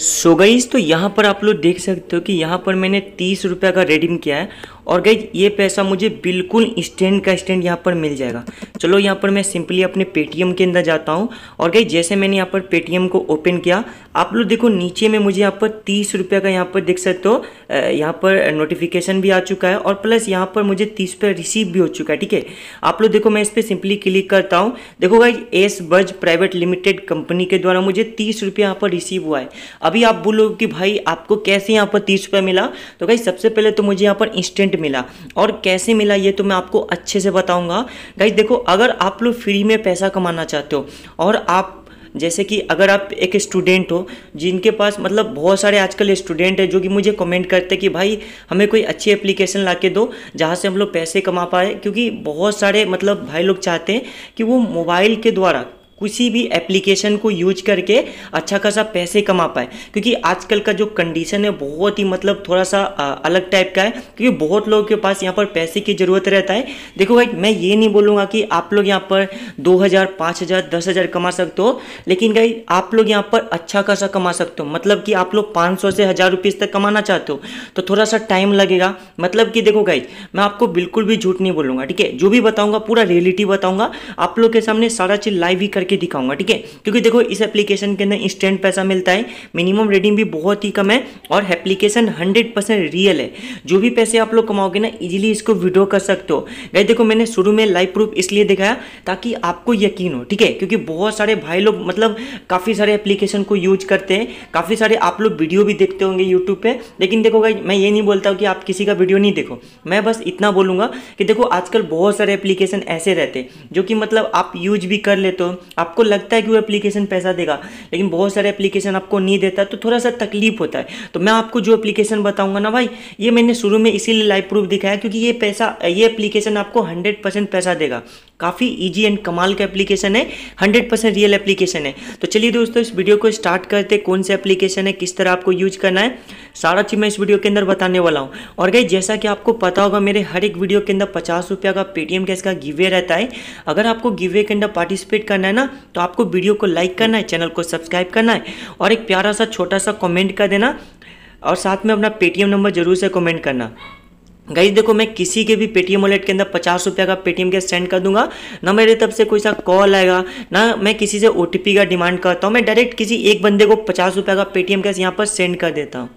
सो so guys तो यहाँ पर आप लोग देख सकते हो कि यहाँ पर मैंने तीस रुपये का रेडीम किया है और गई ये पैसा मुझे बिल्कुल स्टैंड का स्टैंड यहाँ पर मिल जाएगा चलो यहाँ पर मैं सिंपली अपने पेटीएम के अंदर जाता हूँ और गई जैसे मैंने यहाँ पर पेटीएम को ओपन किया आप लोग देखो नीचे में मुझे यहाँ पर तीस रुपये का यहाँ पर देख सकते हो यहाँ पर नोटिफिकेशन भी आ चुका है और प्लस यहाँ पर मुझे तीस रुपये रिसीव भी हो चुका है ठीक है आप लोग देखो मैं इस पर सिंपली क्लिक करता हूँ देखो भाई एस बज प्राइवेट लिमिटेड कंपनी के द्वारा मुझे तीस रुपये यहाँ पर रिसीव हुआ है अभी आप बोलोगे कि भाई आपको कैसे यहाँ पर तीस रुपये मिला तो भाई सबसे पहले तो मुझे यहाँ पर इंस्टेंट मिला और कैसे मिला ये तो मैं आपको अच्छे से बताऊँगा भाई देखो अगर आप लोग फ्री में पैसा कमाना चाहते हो और आप जैसे कि अगर आप एक स्टूडेंट हो जिनके पास मतलब बहुत सारे आजकल स्टूडेंट हैं जो कि मुझे कमेंट करते हैं कि भाई हमें कोई अच्छी एप्लीकेशन ला के दो जहाँ से हम लोग पैसे कमा पाए क्योंकि बहुत सारे मतलब भाई लोग चाहते हैं कि वो मोबाइल के द्वारा किसी भी एप्लीकेशन को यूज करके अच्छा खासा पैसे कमा पाए क्योंकि आजकल का जो कंडीशन है बहुत ही मतलब थोड़ा सा अलग टाइप का है क्योंकि बहुत लोगों के पास यहाँ पर पैसे की ज़रूरत रहता है देखो भाई मैं ये नहीं बोलूँगा कि आप लोग यहाँ पर दो हज़ार पाँच हज़ार दस हज़ार कमा सकते हो लेकिन भाई आप लोग यहाँ पर अच्छा खासा कमा सकते हो मतलब कि आप लोग पाँच सौ से हज़ार रुपीज़ तक कमाना चाहते हो तो थोड़ा सा टाइम लगेगा मतलब कि देखो गाइज मैं आपको बिल्कुल भी झूठ नहीं बोलूँगा ठीक है जो भी बताऊँगा पूरा रियलिटी बताऊँगा आप लोग के सामने सारा चीज़ लाइव ही करके करके दिखाऊंगा ठीक है क्योंकि देखो इस एप्लीकेशन के अंदर इंस्टेंट पैसा मिलता है मिनिमम रेडिंग भी बहुत ही कम है और एप्लीकेशन हंड्रेड परसेंट रियल है जो भी पैसे आप लोग कमाओगे ना इजिली इसको विड्रॉ कर सकते हो भाई देखो मैंने शुरू में लाइव प्रूफ इसलिए दिखाया ताकि आपको यकीन हो ठीक है क्योंकि बहुत सारे भाई लोग मतलब काफ़ी सारे एप्लीकेशन को यूज करते हैं काफ़ी सारे आप लोग वीडियो भी देखते होंगे यूट्यूब पे लेकिन देखो भाई मैं ये नहीं बोलता हूँ कि आप किसी का वीडियो नहीं देखो मैं बस इतना बोलूंगा कि देखो आजकल बहुत सारे एप्लीकेशन ऐसे रहते जो कि मतलब आप यूज भी कर लेते हो आपको लगता है कि वो एप्लीकेशन पैसा देगा लेकिन बहुत सारे एप्लीकेशन आपको नहीं देता तो थोड़ा सा तकलीफ होता है तो मैं आपको जो एप्लीकेशन बताऊंगा ना भाई ये मैंने शुरू में इसीलिए लाइव प्रूफ दिखाया क्योंकि ये पैसा ये एप्लीकेशन आपको हंड्रेड पैसा देगा काफ़ी ईजी एंड कमाल का एप्लीकेशन है हंड्रेड परसेंट रियल एप्लीकेशन है तो चलिए दोस्तों इस वीडियो को स्टार्ट करते कौन से एप्लीकेशन है किस तरह आपको यूज करना है सारा चीज़ मैं इस वीडियो के अंदर बताने वाला हूँ और गई जैसा कि आपको पता होगा मेरे हर एक वीडियो के अंदर पचास रुपया का पेटीएम कैश का गिवे रहता है अगर आपको गिवे के अंदर पार्टिसिपेट करना है ना तो आपको वीडियो को लाइक करना है चैनल को सब्सक्राइब करना है और एक प्यारा सा छोटा सा कॉमेंट कर देना और साथ में अपना पेटीएम नंबर जरूर से कॉमेंट करना गाइज देखो मैं किसी के भी पेटीएम वॉलेट के अंदर पचास रुपये का पेटीएम कैश सेंड कर दूंगा ना मेरे तरफ से कोई सा कॉल आएगा ना मैं किसी से ओ का डिमांड करता हूँ मैं डायरेक्ट किसी एक बंदे को पचास रुपये का पेटीएम कैश यहाँ पर सेंड कर देता हूँ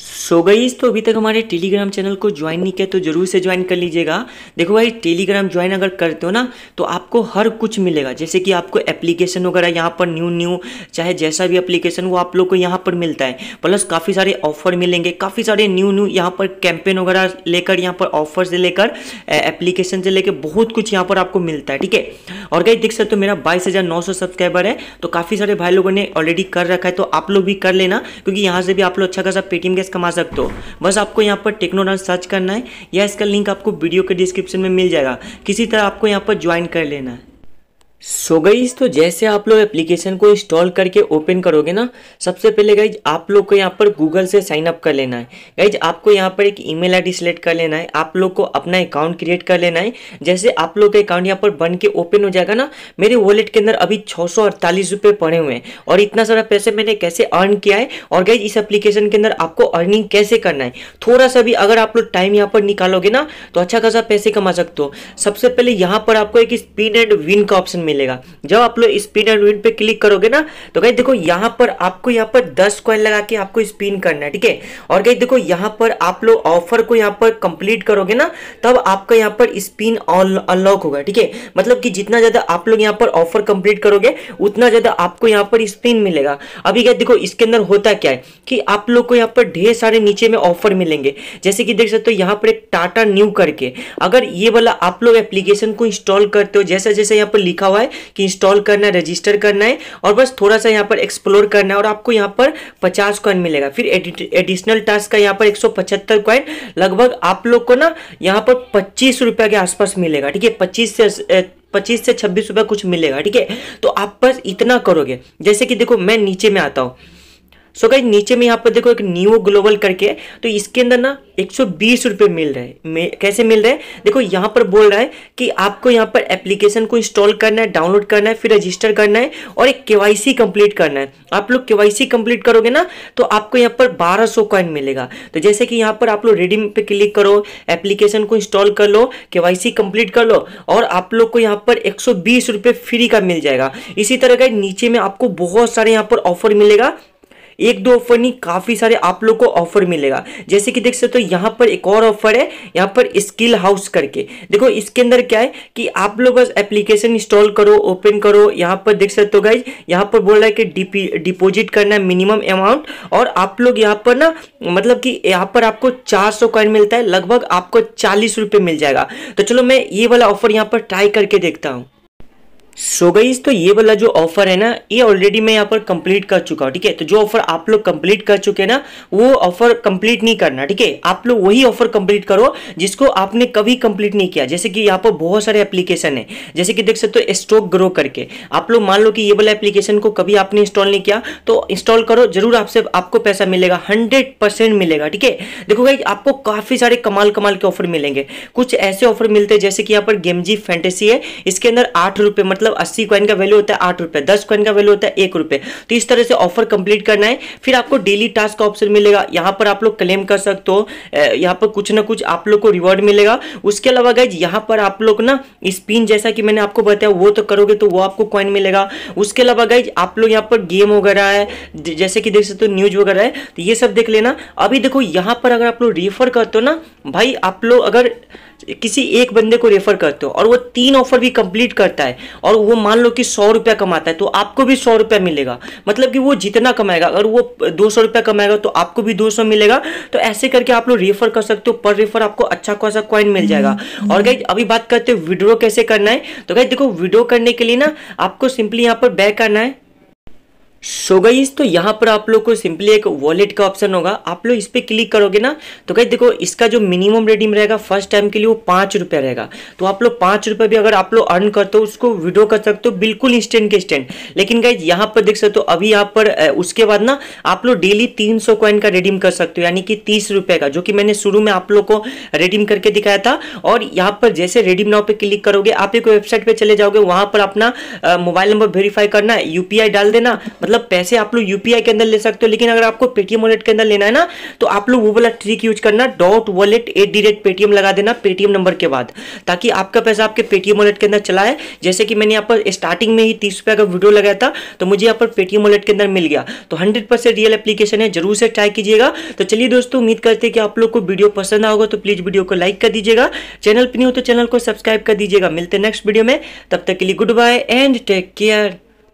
सो so गई तो अभी तक हमारे टेलीग्राम चैनल को ज्वाइन नहीं किया तो जरूर से ज्वाइन कर लीजिएगा देखो भाई टेलीग्राम ज्वाइन अगर करते हो ना तो आपको हर कुछ मिलेगा जैसे कि आपको एप्लीकेशन वगैरह यहाँ पर न्यू न्यू चाहे जैसा भी एप्लीकेशन वो आप लोग को यहाँ पर मिलता है प्लस काफ़ी सारे ऑफर मिलेंगे काफ़ी सारे न्यू न्यू यहाँ पर कैंपेन वगैरह लेकर यहाँ पर ऑफर से लेकर एप्लीकेशन से लेकर बहुत कुछ यहाँ पर आपको मिलता है ठीक है और गई देख सकते हो मेरा बाईस सब्सक्राइबर है तो काफ़ी सारे भाई लोगों ने ऑलरेडी कर रखा है तो आप लोग भी कर लेना क्योंकि यहाँ से भी आप लोग अच्छा खासा पेटीएम के कमा सकते हो बस आपको यहाँ पर टेक्नो डांस सर्च करना है या इसका लिंक आपको वीडियो के डिस्क्रिप्शन में मिल जाएगा किसी तरह आपको यहाँ पर ज्वाइन कर लेना है सो so गईज तो जैसे आप लोग एप्लीकेशन को इंस्टॉल करके ओपन करोगे ना सबसे पहले गाइज आप लोग को यहाँ पर गूगल से साइन अप कर लेना है गाइज आपको यहाँ पर एक ईमेल आईडी सेलेक्ट कर लेना है आप लोग को अपना अकाउंट क्रिएट कर लेना है जैसे आप लोग का अकाउंट यहाँ पर बन के ओपन हो जाएगा ना मेरे वॉलेट के अंदर अभी छः सौ पड़े हुए हैं और इतना सारा पैसे मैंने कैसे अर्न किया है और गाइज इस एप्लीकेशन के अंदर आपको अर्निंग कैसे करना है थोड़ा सा भी अगर आप लोग टाइम यहाँ पर निकालोगे ना तो अच्छा खासा पैसे कमा सकते हो सबसे पहले यहाँ पर आपको एक स्पीड एंड विन का ऑप्शन मिलेगा जब आप लोग स्पिन एंड विन पे क्लिक करोगे ना तो कहीं देखो यहाँ पर आपको यहाँ पर दस कॉइन लगा के आपको स्पिन करना है ठीक है और कहीं देखो यहाँ पर आप लोग ऑफर को यहाँ पर कंप्लीट करोगे ना तब आपका यहाँ पर स्पिन अनलॉक होगा ठीक है मतलब कि जितना ज़्यादा आप लोग यहाँ पर ऑफर कंप्लीट करोगे उतना ज़्यादा आपको यहाँ पर स्पिन मिलेगा अभी क्या देखो इसके अंदर होता क्या है कि आप लोग को यहाँ पर ढेर सारे नीचे में ऑफर मिलेंगे जैसे कि देख सकते हो यहाँ पर एक टाटा न्यू करके अगर ये वाला आप लोग एप्लीकेशन को इंस्टॉल करते हो जैसा जैसा यहाँ पर लिखा हुआ है कि इंस्टॉल करना है रजिस्टर करना है और बस थोड़ा सा यहाँ पर एक्सप्लोर करना है और आपको यहाँ पर पचास कॉइन मिलेगा फिर एडिशनल टास्क का यहाँ पर एक सौ पचहत्तर कॉइन लगभग आप लोग को ना यहाँ पर पच्चीस के आसपास मिलेगा ठीक है पच्चीस से पच्चीस से छब्बीस रुपया कुछ मिलेगा ठीक है तो आप बस इतना करोगे जैसे कि देखो मैं नीचे में आता हूँ सो so गाइज नीचे में यहाँ पर देखो एक न्यू ग्लोबल करके तो इसके अंदर ना एक सौ बीस रुपये मिल रहे कैसे मिल रहे देखो यहाँ पर बोल रहा है कि आपको यहाँ पर एप्लीकेशन को इंस्टॉल करना है डाउनलोड करना है फिर रजिस्टर करना है और एक केवाईसी कंप्लीट करना है आप लोग केवाईसी कंप्लीट करोगे ना तो आपको यहाँ पर बारह सौ कॉइन मिलेगा तो जैसे कि यहाँ पर आप लोग रेडीम पे क्लिक करो एप्लीकेशन को इंस्टॉल कर लो के कंप्लीट कर लो और आप लोग को यहाँ पर एक सौ बीस रुपये फ्री का मिल जाएगा इसी तरह का नीचे में आपको बहुत सारे यहाँ पर ऑफर मिलेगा एक दो ऑफर नहीं काफ़ी सारे आप लोग को ऑफर मिलेगा जैसे कि देख सकते हो तो यहाँ पर एक और ऑफर है यहाँ पर स्किल हाउस करके देखो इसके अंदर क्या है कि आप लोग बस एप्लीकेशन इंस्टॉल करो ओपन करो यहाँ पर देख सकते हो गाइज यहाँ पर बोल रहा है कि डिपोजिट करना है मिनिमम अमाउंट और आप लोग यहाँ पर ना मतलब कि यहाँ पर आपको चार सौ मिलता है लगभग आपको चालीस रुपये मिल जाएगा तो चलो मैं ये वाला ऑफर यहाँ पर ट्राई करके देखता हूँ सो so गई तो ये वाला जो ऑफर है ना ये ऑलरेडी मैं यहाँ पर कंप्लीट कर चुका हूँ ठीक है तो जो ऑफर आप लोग कंप्लीट कर चुके हैं ना वो ऑफर कंप्लीट नहीं करना ठीक है आप लोग वही ऑफर कंप्लीट करो जिसको आपने कभी कंप्लीट नहीं किया जैसे कि यहाँ पर बहुत सारे एप्लीकेशन है जैसे कि देख सकते हो स्टॉक ग्रो करके आप लोग मान लो कि ये वाला एप्लीकेशन को कभी आपने इंस्टॉल नहीं किया तो इंस्टॉल करो जरूर आपसे आपको पैसा मिलेगा हंड्रेड मिलेगा ठीक है देखो भाई आपको काफी सारे कमाल कमाल के ऑफर मिलेंगे कुछ ऐसे ऑफर मिलते हैं जैसे कि यहाँ पर गेमजी फैंटेसी है इसके अंदर आठ रुपये मतलब अस्सी क्वाइन का वैल्यू होता है आठ रुपए दस क्वाइन का वैल्यू होता है एक रुपए तो इस तरह से ऑफर कंप्लीट करना है फिर आपको डेली टास्क का ऑप्शन मिलेगा यहाँ पर आप लोग क्लेम कर सकते हो यहाँ पर कुछ ना कुछ आप लोग को रिवॉर्ड मिलेगा उसके अलावा गाइज यहाँ पर आप लोग ना स्पिन जैसा कि मैंने आपको बताया वो तो करोगे तो वो आपको कॉइन मिलेगा उसके अलावा गाइज आप लोग यहाँ पर गेम वगैरह है जैसे कि देख सकते हो न्यूज वगैरह है तो ये सब देख लेना अभी देखो यहाँ पर अगर आप लोग रिफर करते हो ना भाई आप लोग अगर किसी एक बंदे को रेफर करते हो और वो तीन ऑफर भी कंप्लीट करता है और वो मान लो कि सौ रुपया कमाता है तो आपको भी सौ रुपया मिलेगा मतलब कि वो जितना कमाएगा अगर वो दो सौ रुपया कमाएगा तो आपको भी दो सौ मिलेगा तो ऐसे करके आप लोग रेफर कर सकते हो पर रेफर आपको अच्छा खासा क्वाइन मिल जाएगा हम्म। और गाइज अभी बात करते हो विड्रो कैसे करना है तो गाइज देखो विड्रो करने के लिए ना आपको सिंपली यहाँ पर बैक करना है सो so गई तो यहाँ पर आप लोग को सिंपली एक वॉलेट का ऑप्शन होगा आप लोग इस पर क्लिक करोगे ना तो कहीं देखो इसका जो मिनिमम रेडीम रहेगा फर्स्ट टाइम के लिए वो पाँच रुपया रहेगा तो आप लोग पाँच रुपये भी अगर आप लोग अर्न करते हो उसको विड्रो कर सकते हो बिल्कुल इंस्टेंट के इंस्टेंट लेकिन गाइज यहाँ पर देख सकते हो अभी यहाँ पर उसके बाद ना आप लोग डेली तीन सौ का रिडीम कर सकते हो यानी कि तीस का जो कि मैंने शुरू में आप लोग को रिडीम करके दिखाया था और यहाँ पर जैसे रिडीम नाव पर क्लिक करोगे आप एक वेबसाइट पर चले जाओगे वहाँ पर अपना मोबाइल नंबर वेरीफाई करना यूपीआई डाल देना मतलब मतलब पैसे आप लोग यूपीआई के अंदर ले सकते हो लेकिन अगर आपको पेटीएम वॉलेट के अंदर लेना है ना तो आप लोग वो वाला ट्रिक यूज करना dot wallet at the rate Paytm लगा देना पेटीएम नंबर के बाद ताकि आपका पैसा आपके पेटीएम वॉलेट के अंदर चला है जैसे कि मैंने यहाँ पर स्टार्टिंग में ही तीस रुपये का वीडियो लगाया था तो मुझे यहाँ पर पेटीएम वॉलेट के अंदर मिल गया तो हंड्रेड परसेंट रियल एप्लीकेशन है जरूर से ट्राई कीजिएगा तो चलिए दोस्तों उम्मीद करते हैं कि आप लोग को वीडियो पसंद आओगे तो प्लीज वीडियो को लाइक कर दीजिएगा चैनल पर नहीं हो तो चैनल को सब्सक्राइब कर दीजिएगा मिलते नेक्स्ट वीडियो में तब तक के लिए good bye and take care